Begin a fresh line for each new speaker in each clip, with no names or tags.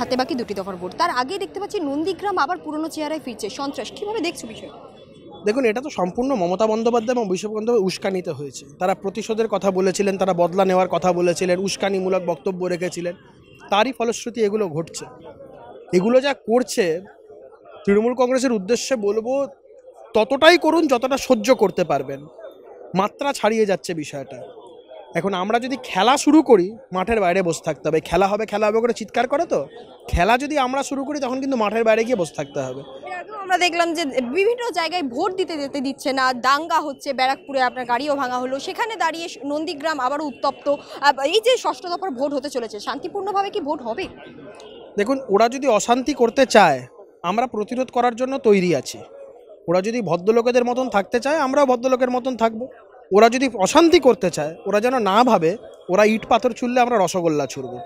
হাতে বাকি দুটি দফার ভোট তার আগে দেখতে পাচ্ছি নন্দীগ্রাম আবার পুরনো চেহারায় ফিরছে সন্ত্রাস কীভাবে দেখছো বিষয়
দেখুন এটা তো সম্পূর্ণ মমতা বন্দ্যোপাধ্যায় এবং বিশ্ব বন্দ্যোপাধ্যায় উস্কানিতে হয়েছে তারা প্রতিশোধের কথা বলেছিলেন তারা বদলা নেওয়ার কথা বলেছিলেন উস্কানিমূলক বক্তব্য রেখেছিলেন তারই ফলশ্রুতি এগুলো ঘটছে এগুলো যা করছে তৃণমূল কংগ্রেসের উদ্দেশ্যে বলবো ততটাই করুন যতটা সহ্য করতে পারবেন মাত্রা ছাড়িয়ে যাচ্ছে বিষয়টা এখন আমরা যদি খেলা শুরু করি মাঠের বাইরে বসে থাকতে হবে খেলা হবে খেলা হবে করে চিৎকার করে তো খেলা যদি আমরা শুরু করি তখন কিন্তু মাঠের বাইরে গিয়ে বসে থাকতে হবে
আমরা দেখলাম যে বিভিন্ন জায়গায় ভোট দিতে যেতে দিচ্ছে না দাঙ্গা হচ্ছে ব্যারাকপুরে আপনার গাড়িও ভাঙা হলো সেখানে দাঁড়িয়ে নন্দীগ্রাম আবার উত্তপ্ত এই যে ষষ্ঠ দফার ভোট হতে চলেছে শান্তিপূর্ণভাবে কি ভোট হবে
দেখুন ওরা যদি অশান্তি করতে চায় আমরা প্রতিরোধ করার জন্য তৈরি আছি ওরা যদি ভদ্রলোকেদের মতন থাকতে চায় আমরাও ভদ্রলোকের মতন থাকবো ওরা যদি অশান্তি করতে চায় ওরা যেন না ভাবে ওরা ইট পাথর ছুড়লে আমরা রসগোল্লা ছুড়বো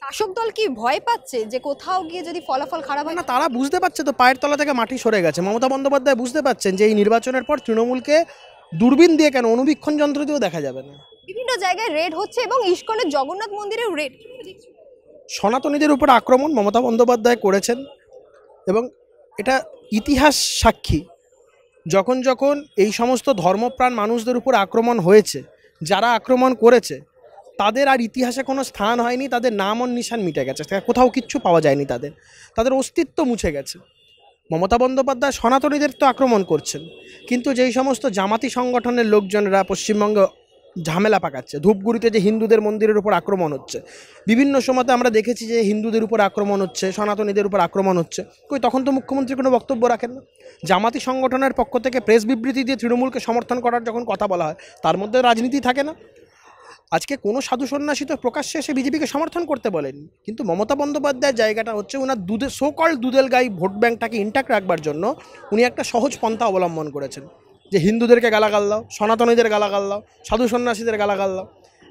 শাসক দল কি ভয় পাচ্ছে যে কোথাও গিয়ে যদি ফলাফল খারাপ হয় না তারা বুঝতে পারছে তো পায়ের তলা থেকে মাটি সরে গেছে মমতা বন্দ্যোপাধ্যায় বুঝতে পারছেন যে এই নির্বাচনের পর তৃণমূলকে দূরবীন দিয়ে কেন অনুবীক্ষণ যন্ত্র দিয়েও দেখা যাবে না
বিভিন্ন জায়গায় রেড হচ্ছে এবং ইস্কনের জগন্নাথ মন্দিরেও রেড
সনাতনীদের উপর আক্রমণ মমতা বন্দ্যোপাধ্যায় করেছেন এবং এটা ইতিহাস সাক্ষী যখন যখন এই সমস্ত ধর্মপ্রাণ মানুষদের উপর আক্রমণ হয়েছে যারা আক্রমণ করেছে তাদের আর ইতিহাসে কোনো স্থান হয়নি তাদের নাম ও নিশান মিটে গেছে কোথাও কিচ্ছু পাওয়া যায়নি তাদের তাদের অস্তিত্ব মুছে গেছে মমতা বন্দ্যোপাধ্যায় সনাতনীদের তো আক্রমণ করছেন কিন্তু যেই সমস্ত জামাতি সংগঠনের লোকজনরা পশ্চিমবঙ্গে ঝামেলা পাকাচ্ছে ধূপগুড়িতে যে হিন্দুদের মন্দিরের উপর আক্রমণ হচ্ছে বিভিন্ন সময়তে আমরা দেখেছি যে হিন্দুদের উপর আক্রমণ হচ্ছে সনাতনীদের উপর আক্রমণ হচ্ছে কই তখন তো মুখ্যমন্ত্রী কোনো বক্তব্য রাখেন না জামাতি সংগঠনের পক্ষ থেকে প্রেস বিবৃতি দিয়ে তৃণমূলকে সমর্থন করার যখন কথা বলা হয় তার মধ্যে রাজনীতি থাকে না আজকে কোনো সাধু সন্ন্যাসী তো প্রকাশ্যে এসে বিজেপিকে সমর্থন করতে বলেনি কিন্তু মমতা বন্দ্যোপাধ্যায়ের জায়গাটা হচ্ছে ওনার দুধে সোকল দুধেল গাই ভোট ব্যাংকটাকে ইন্ট্যাক্ট রাখবার জন্য উনি একটা সহজ পন্থা অবলম্বন করেছেন যে হিন্দুদেরকে গালাগাল দাও সনাতনীদের গালাগাল দাও সাধু সন্ন্যাসীদের গালাগাল দাও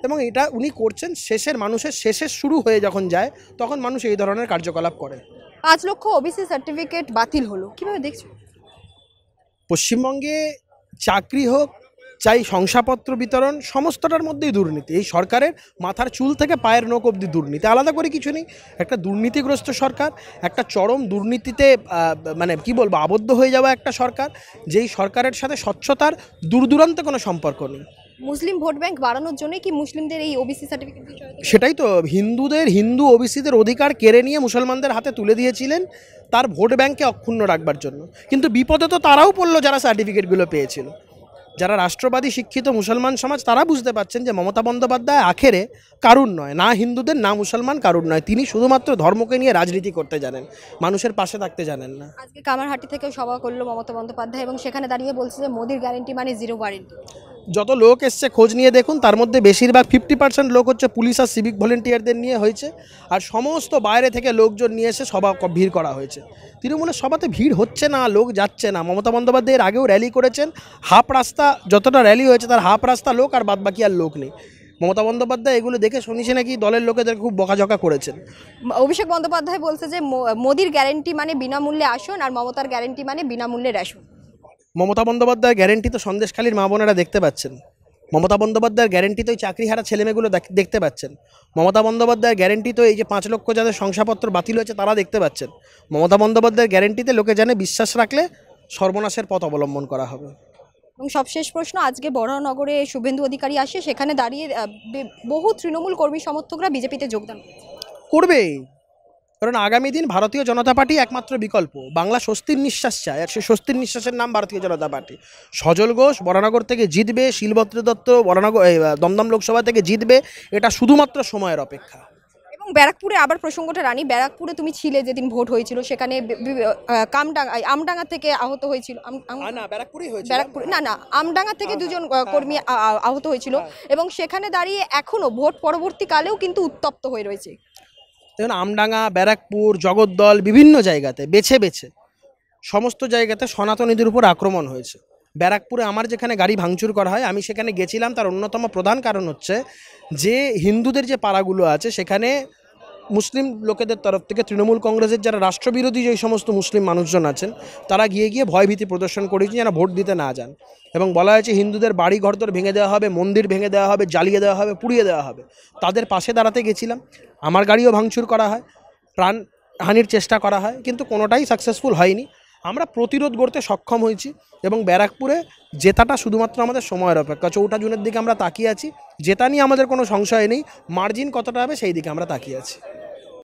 এবং এটা উনি করছেন শেষের মানুষের শেষের শুরু হয়ে যখন যায় তখন মানুষ এই ধরনের কার্যকলাপ করে
পাঁচ লক্ষ ওবিসি সার্টিফিকেট বাতিল হলো কীভাবে দেখছো
পশ্চিমবঙ্গে চাকরি হোক চাই শংসাপত্র বিতরণ সমস্তটার মধ্যেই দুর্নীতি এই সরকারের মাথার চুল থেকে পায়ের নখ অব্দি দুর্নীতি আলাদা করে কিছু নেই একটা দুর্নীতিগ্রস্ত সরকার একটা চরম দুর্নীতিতে মানে কি বলবো আবদ্ধ হয়ে যাওয়া একটা সরকার যেই সরকারের সাথে স্বচ্ছতার দূরদূরান্তে কোনো সম্পর্ক নেই
মুসলিম ভোট ব্যাংক বাড়ানোর জন্য কি মুসলিমদের এই ওবিসি সার্টিফিকেট
সেটাই তো হিন্দুদের হিন্দু ওবিসিদের অধিকার কেড়ে নিয়ে মুসলমানদের হাতে তুলে দিয়েছিলেন তার ভোট ব্যাংকে অক্ষুণ্ণ রাখবার জন্য কিন্তু বিপদে তো তারাও পড়লো যারা সার্টিফিকেটগুলো পেয়েছিল যারা রাষ্ট্রবাদী শিক্ষিত মুসলমান সমাজ তারা বুঝতে পারছেন যে মমতা বন্দ্যোপাধ্যায় আখেরে কারুর নয় না হিন্দুদের না মুসলমান কারুর নয় তিনি শুধুমাত্র ধর্মকে নিয়ে রাজনীতি করতে জানেন মানুষের পাশে থাকতে জানেন না
আজকে কামারহাটি থেকে সভা করলো মমতা বন্দ্যোপাধ্যায় এবং সেখানে দাঁড়িয়ে বলছে যে মোদির গ্যারেন্টি মানে জিরো গ্যারেন্টি
যত লোক এসছে খোঁজ নিয়ে দেখুন তার মধ্যে বেশিরভাগ ফিফটি পার্সেন্ট লোক হচ্ছে পুলিশ আর সিভিক ভলেন্টিয়ারদের নিয়ে হয়েছে আর সমস্ত বাইরে থেকে লোকজন নিয়ে এসে সভা ভিড় করা হয়েছে তৃণমূলের সভাতে ভিড় হচ্ছে না লোক যাচ্ছে না মমতা বন্দ্যোপাধ্যায়ের আগেও র্যালি করেছেন হাফ রাস্তা যতটা র্যালি হয়েছে তার হাফ রাস্তা লোক আর বাদবাকি আর লোক নেই মমতা বন্দ্যোপাধ্যায় এগুলো দেখে শুনিছে নাকি দলের লোকেদের খুব বকাঝকা করেছেন অভিষেক
বন্দ্যোপাধ্যায় বলছে যে মোদির গ্যারেন্টি মানে বিনামূল্যে আসন আর মমতার গ্যারেন্টি মানে বিনামূল্যে রেশন
মমতা বন্দ্যোপাধ্যায় গ্যারেন্টি তো সন্দেশখালীর মা বোনেরা দেখতে পাচ্ছেন মমতা বন্দ্যোপাধ্যায়ের গ্যারেন্টি তো এই চাকরিহারা ছেলেমেয়েগুলো দেখতে পাচ্ছেন মমতা বন্দ্যোপাধ্যায়ের গ্যারেন্টি তো এই যে পাঁচ লক্ষ যাদের শংসাপত্র বাতিল হয়েছে তারা দেখতে পাচ্ছেন মমতা বন্দ্যোপাধ্যায়ের গ্যারেন্টিতে লোকে জানে বিশ্বাস রাখলে সর্বনাশের পথ অবলম্বন করা হবে
এবং সবশেষ প্রশ্ন আজকে বড়নগরে শুভেন্দু অধিকারী আসে সেখানে দাঁড়িয়ে বহু তৃণমূল কর্মী সমর্থকরা বিজেপিতে যোগদান
করবে কারণ আগামী দিন ভারতীয় জনতা পার্টি একমাত্র বিকল্প বাংলা স্বস্তির নিঃশ্বাস চায় আর সেই স্বস্তির নিঃশ্বাসের নাম ভারতীয় জনতা পার্টি সজল ঘোষ বরানগর থেকে জিতবে শিলভদ্র দত্ত বরানগর দমদম লোকসভা থেকে জিতবে এটা শুধুমাত্র সময়ের অপেক্ষা
এবং ব্যারাকপুরে আবার প্রসঙ্গটা রানী ব্যারাকপুরে তুমি ছিলে যেদিন ভোট হয়েছিল সেখানে কামডাঙ্গা আমডাঙ্গা থেকে আহত হয়েছিল না না আমডাঙ্গা থেকে দুজন হ্যাঁ, কর্মী হ্যাঁ। আহত হয়েছিল হ্যাঁ। এবং সেখানে দাঁড়িয়ে এখনও ভোট পরবর্তীকালেও কিন্তু উত্তপ্ত হয়ে রয়েছে
যেমন আমডাঙ্গা ব্যারাকপুর জগদ্দল বিভিন্ন জায়গাতে বেছে বেছে সমস্ত জায়গাতে সনাতনীদের উপর আক্রমণ হয়েছে ব্যারাকপুরে আমার যেখানে গাড়ি ভাঙচুর করা হয় আমি সেখানে গেছিলাম তার অন্যতম প্রধান কারণ হচ্ছে যে হিন্দুদের যে পাড়াগুলো আছে সেখানে মুসলিম লোকেদের তরফ থেকে তৃণমূল কংগ্রেসের যারা রাষ্ট্রবিরোধী যেই সমস্ত মুসলিম মানুষজন আছেন তারা গিয়ে গিয়ে ভয়ভীতি প্রদর্শন করেছে যেন ভোট দিতে না যান এবং বলা হয়েছে হিন্দুদের বাড়ি ঘরদর ভেঙে দেওয়া হবে মন্দির ভেঙে দেওয়া হবে জ্বালিয়ে দেওয়া হবে পুড়িয়ে দেওয়া হবে তাদের পাশে দাঁড়াতে গেছিলাম আমার গাড়িও ভাঙচুর করা হয় প্রাণ হানির চেষ্টা করা হয় কিন্তু কোনোটাই সাকসেসফুল হয়নি আমরা প্রতিরোধ করতে সক্ষম হয়েছি এবং ব্যারাকপুরে জেতাটা শুধুমাত্র আমাদের সময়ের অপেক্ষা চৌঠা জুনের দিকে আমরা তাকিয়ে আছি জেতা নিয়ে আমাদের কোনো সংশয় নেই মার্জিন কতটা হবে সেই দিকে আমরা তাকিয়ে আছি